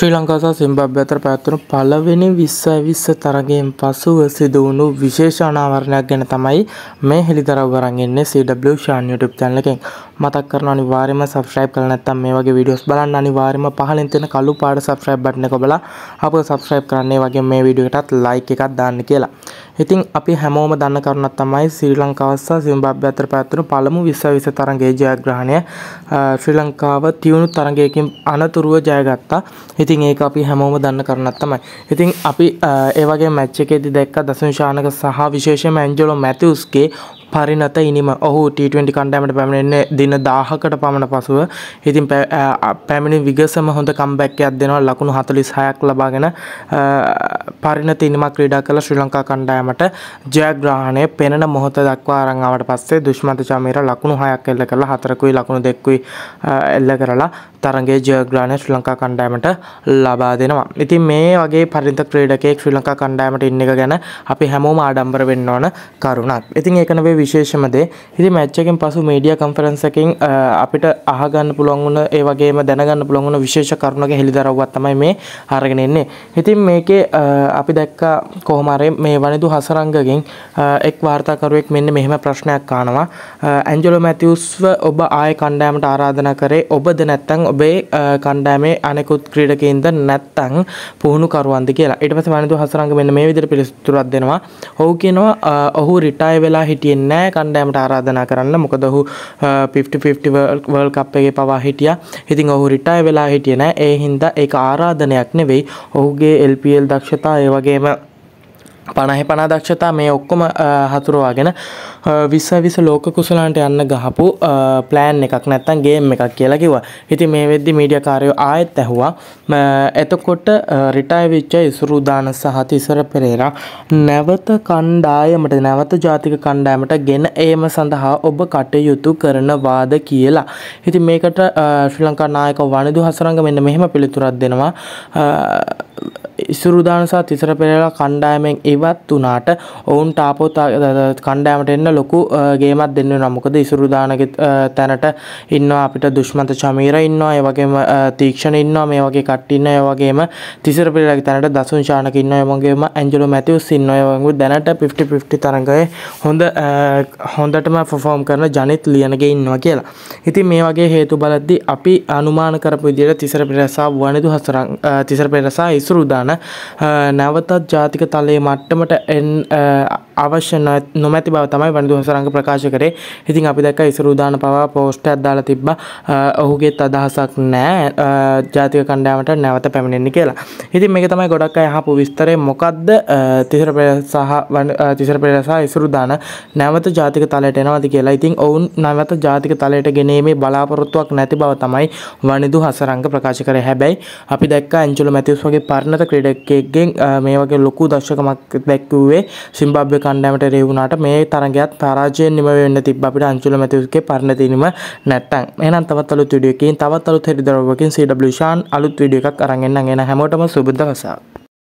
ශ්‍රී ලංකා සහ සිම්බාබ්වේ අතර පැවැත්වුණු පළවෙනි 2020 තරගයෙන් පසුව සිදුවුණු විශේෂ අනාවරණයක් ගැන තමයි මේ හෙලිදරව් කරන් ඉන්නේ CW Shan YouTube channel එකෙන්. මතක් කරන අනිවාර්යයෙන්ම subscribe කරලා නැත්නම් මේ වගේ videos බලන්න අනිවාර්යයෙන්ම පහළින් තියෙන කළු පාට subscribe button එක ඔබලා අපව subscribe කරන්න. ඒ වගේම මේ video එකටත් like එකක් දාන්න කියලා. ඉතින් අපි හැමෝම දන්න කරුණක් තමයි ශ්‍රී ලංකාව සහ සිම්බාබ්වේ අතර පැවැත්වුණු පළමු විශ්ව විස තරගයේ ජයග්‍රහණය ශ්‍රී ලංකාව තියුණු තරගයකින් අනතුරුව ජයගත්තා. ඉතින් ඒක අපි හැමෝම දන්න කරුණක් තමයි. ඉතින් අපි ඒ වගේ මැච් එකේදී දැක්ක දසුන් ශානක සහ විශේෂයෙන්ම ඇන්ජලෝ මැතිව්ස්ගේ පරිනත ඉනිම ඔහු ටීටි කණ්ඩෑමට පැමිණෙන්නේ දින දාහකට පමණ පසුව ඉතින් පැමිණි විගසම හොඳ කම්බැක්කයක් දෙනවා ලකුණු හතලිස් හයක් ලබාගෙන පරිනත ඉනිම ක්‍රීඩා කළ ශ්‍රී ලංකා කණ්ඩායමට ජයග්‍රහණය පෙනෙන මොහොත දක්වා අරංාවට පස්සේ දුෂ්මත චමීර ලකුණු හයක් එල්ල කරලා හතරකුයි ලකුණු දෙක්කුයි එල්ල කරලා තරගේ ජයග්‍රහණය ශ්‍රී ලංකා කණ්ඩායමට ලබා දෙනවා ඉතින් මේ වගේ පරිත ක්‍රීඩකෙක් ශ්‍රී ලංකා කණ්ඩායමට ඉන්න එක ගැන අපි හැමෝම ආඩම්බර වෙන්න ඕන කරුණක් ඉතින් ඒකනවේ විශේෂමදේ ඉති මැච්චකින් පසු මීඩිය කම්ෆරන්සකින් අපිට අහගන්න පුළොන්ගුණ ඒවගේ දැනගන්න පුළොන්ගුණ විශේෂ කරුණක හෙළිදරව්වත් තමයි මේ හරගෙනෙන්නේ ඉතින් මේකේ අපි දැක්ක කොහමරේ මේ වනිදු හසරංගගෙන් එක් වාර්තාකරුවෙක් මෙන්න මෙහෙම ප්‍රශ්නයක් කානවා ඇන්ජලෝ මැතිවස්ව ඔබ ආය කණ්ඩෑමට ආරාධන කරේ ඔබද නැත්තං ඔබේ කණ්ඩෑමේ අනෙකුත් ක්‍රීඩකයින්ද නැත්තං පුහුණුකරුවන්ද කියලා ඉට පස වනිදු හසරංග මෙන්න මේ විදිර පිළිස්තුරක් දෙනවා ඔහු කියනවා ඔහු රිටාය වෙලා හිටියෙන් නෑ කණ්ඩෑමට ආරාධනා කරන්න මොකද ඔහු 50 වර්ල් කප් එකේ පවා හිටියා. ඉතින් ඔහු රිටයර් වෙලා හිටියේ නෑ. ඒ හින්දා ඒක ආරාධනයක් නෙවෙයි. ඔහුගේ LPL දක්ෂතා ඒ වගේම පනහි පනා දක්ෂතා මේ ඔක්කොම හතුරවාගෙන විස්සවිස ලෝක කුසලන්ට යන්න ගහපු ප්ලෑන් එකක් නැත්තන් ගේම් එකක් කියලා කිව්වා. ඉතින් මේ වෙද්දි මීඩියා කාර්යෝ ආයෙත් ඇහුවා. එතකොට රිටයර් වෙච්ච ඉසුරුදාන සහ තිසර පෙරේරා නැවත කණ්ඩායමට නැවත ජාතික කණ්ඩායමට ගෙන ඒම සඳහා ඔබ කටයුතු කරනවාද කියලා. ඉතින් මේකට ශ්‍රී ලංකා නායක වනිදු හසරංග මෙන්න මෙහෙම පිළිතුරක් දෙනවා. ඉසුරුදාන සහ තිසර පෙරේරා කණ්ඩායමෙන් ඉවත් වුණාට ඔවුන්ට ආපෝ කණ්ඩායමට එන්න අපිට ලොකු ගේමත් දෙන්න නමුකද ඉසුරුදානග තැනට ඉන්න අපිට දුෂ්මත චමීර ඉන්නවා ඒවගේම තීක්ෂණ ඉන්නවා මේ වගේ කට්ටින්න ඒවගේම තිසර පිලක් තැනට දසුන් ශානක ඉන්න ඒවගේම ඇන්ජලු මැතිවස් ඉන්න ඒවගු දැනට 50 තරඟය හොඳ හොඳටම ෆොෆෝම් කරන ජනිත් ලියනගේ ඉන්නවා කියලා ඉතින් මේ වගේ හේතු බලද්දි අපි අනුමාන කරපු විදියට තිසර පිරසා වනිදු හසරං තිසර පෙරසා ඉසුරුදාන නැවතත් ජාතික තලයේ මට්ටමට අවශ්‍ය නොමැති බව තමයි වනිදු හසරංග ප්‍රකාශ කරේ. ඉතින් අපි දැක්ක ඉසුරුදාන පවා පෝස්ට් එකක් දාලා තිබ්බා. ඔහුගේත් අදහසක් නැහැ ජාතික කණ්ඩායමට නැවත පැමිණෙන්න කියලා. ඉතින් මේක තමයි ගොඩක් අය අහපු විස්තරේ මොකද්ද තිසර පෙරේරා සහ තිසර පෙරේරා සහ ඉසුරුදාන නැවත ජාතික තලයට එනවද කියලා. ඉතින් ඔවුන් නැවත ජාතික තලයට ගෙනීමේ බලාපොරොත්තුවක් නැති බව තමයි වනිදු හසරංග ප්‍රකාශ කරේ. හැබැයි අපි දැක්ක ඇන්ජලෝ මැතිව්ස් වගේ පරිණත ක්‍රීඩකයෙක්ගෙන් මේ වගේ ලොකු දර්ශකමක් දැක්වුවේ සිම්බාබ්වේ කණ්ඩෑමට රෙවුණාට මේ තරගයත් පරාජයෙන් නිම වෙන්න තිබ්බ අපිට අංශුල මැතිවුස්ගේ පරිණතිනීම නැත්තම්. එහෙනම් තවත් අලුත් වීඩියෝ එකකින් තවත් අලුත් හෙළිදරව්වකින් CW ෂාන් අලුත් වීඩියෝ එකක් අරන් එන්නම්. එහෙනම් හැමෝටම සුබ දවසක්.